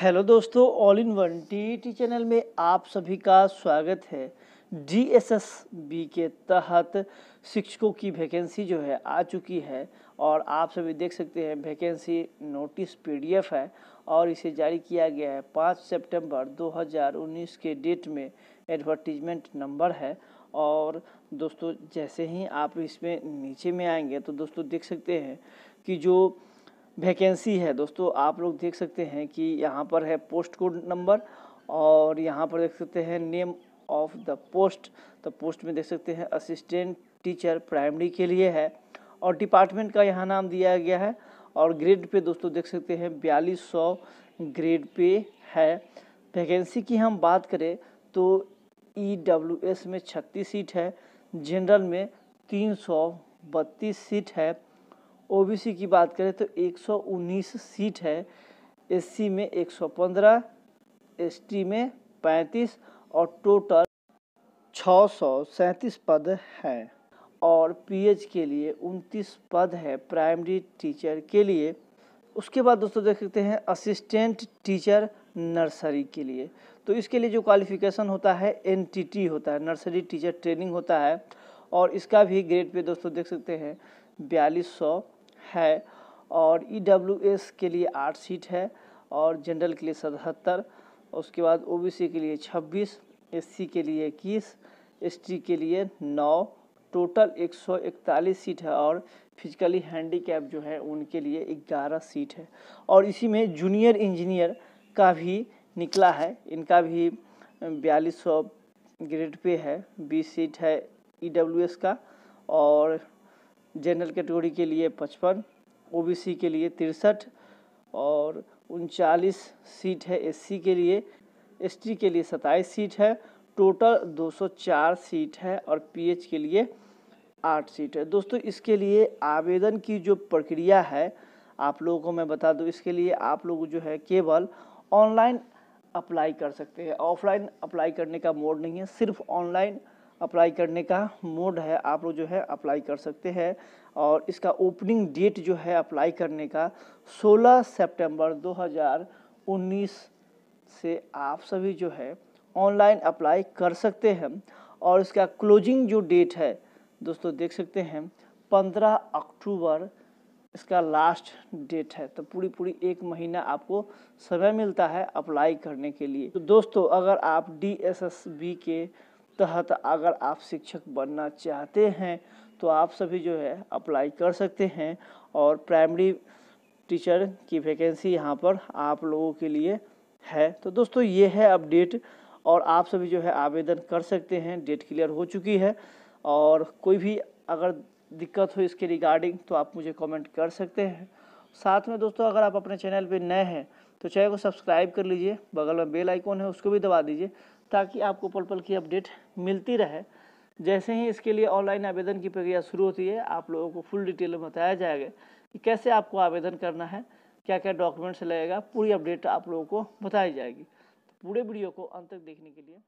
hello दोस्तों all in one T channel में आप सभी का स्वागत है बी के तहत शिक्षकों की वैकेंसी जो है आ चुकी है और आप सभी देख सकते हैं वैकेंसी नोटिस पीडीएफ है और इसे जारी किया गया है पाँच सितंबर 2019 के डेट में एडवर्टीजमेंट नंबर है और दोस्तों जैसे ही आप इसमें नीचे में आएंगे तो दोस्तों देख सकते हैं कि जो वैकेंसी है दोस्तों आप लोग देख सकते हैं कि यहाँ पर है पोस्ट कोड नंबर और यहाँ पर देख सकते हैं नेम ऑफ द पोस्ट तो पोस्ट में देख सकते हैं असिस्टेंट टीचर प्राइमरी के लिए है और डिपार्टमेंट का यहाँ नाम दिया गया है और ग्रेड पे दोस्तों देख सकते हैं बयालीस सौ ग्रेड पे है वैकेंसी की हम बात करें तो ई डब्ल्यू एस में छत्तीस सीट है जनरल में तीन सौ बत्तीस सीट है ओबीसी की बात करें तो 119 सीट है एससी में 115, एसटी में 35 और टोटल छः पद हैं और पीएच के लिए 29 पद है प्राइमरी टीचर के लिए उसके बाद दोस्तों देख सकते हैं असिस्टेंट टीचर नर्सरी के लिए तो इसके लिए जो क्वालिफिकेशन होता है एनटीटी होता है नर्सरी टीचर ट्रेनिंग होता है और इसका भी ग्रेड पे दोस्तों देख सकते हैं बयालीस सौ है और ई e के लिए आठ सीट है और जनरल के लिए सतहत्तर उसके बाद ओ के लिए छब्बीस एस के लिए इक्कीस एस के लिए नौ टोटल 141 सीट है और फिजिकली हैंडीकैप जो है उनके लिए 11 सीट है और इसी में जूनियर इंजीनियर का भी निकला है इनका भी बयालीस ग्रेड पे है 20 सीट है ई e का और जनरल कैटेगरी के लिए पचपन ओबीसी के लिए तिरसठ और उनचालीस सीट है एससी के लिए एसटी के लिए सताईस सीट है टोटल 204 सीट है और पीएच के लिए आठ सीट है दोस्तों इसके लिए आवेदन की जो प्रक्रिया है आप लोगों को मैं बता दूं इसके लिए आप लोग जो है केवल ऑनलाइन अप्लाई कर सकते हैं ऑफलाइन अप्लाई करने का मोड नहीं है सिर्फ ऑनलाइन अप्लाई करने का मोड है आप लोग जो है अप्लाई कर सकते हैं और इसका ओपनिंग डेट जो है अप्लाई करने का 16 सितंबर 2019 से आप सभी जो है ऑनलाइन अप्लाई कर सकते हैं और इसका क्लोजिंग जो डेट है दोस्तों देख सकते हैं 15 अक्टूबर इसका लास्ट डेट है तो पूरी पूरी एक महीना आपको समय मिलता है अप्लाई करने के लिए तो दोस्तों अगर आप डी के तहत अगर आप शिक्षक बनना चाहते हैं तो आप सभी जो है अप्लाई कर सकते हैं और प्राइमरी टीचर की वैकेंसी यहाँ पर आप लोगों के लिए है तो दोस्तों ये है अपडेट और आप सभी जो है आवेदन कर सकते हैं डेट क्लियर हो चुकी है और कोई भी अगर दिक्कत हो इसके रिगार्डिंग तो आप मुझे कमेंट कर सकते हैं साथ में दोस्तों अगर आप अपने चैनल पर नए हैं तो चैनल को सब्सक्राइब कर लीजिए बगल में बेल आइकॉन है उसको भी दबा दीजिए ताकि आपको पल पल की अपडेट मिलती रहे जैसे ही इसके लिए ऑनलाइन आवेदन की प्रक्रिया शुरू होती है आप लोगों को फुल डिटेल में बताया जाएगा कि कैसे आपको आवेदन करना है क्या क्या डॉक्यूमेंट्स लगेगा पूरी अपडेट आप लोगों को बताई जाएगी तो पूरे वीडियो को अंत तक देखने के लिए